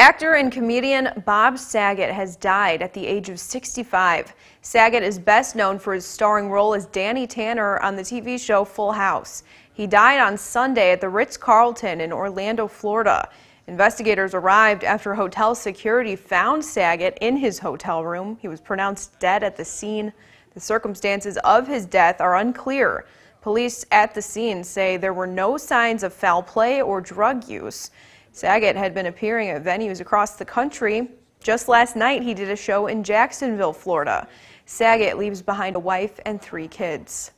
Actor and comedian Bob Saget has died at the age of 65. Saget is best known for his starring role as Danny Tanner on the TV show Full House. He died on Sunday at the Ritz-Carlton in Orlando, Florida. Investigators arrived after hotel security found Saget in his hotel room. He was pronounced dead at the scene. The circumstances of his death are unclear. Police at the scene say there were no signs of foul play or drug use. Saget had been appearing at venues across the country. Just last night, he did a show in Jacksonville, Florida. Saget leaves behind a wife and three kids.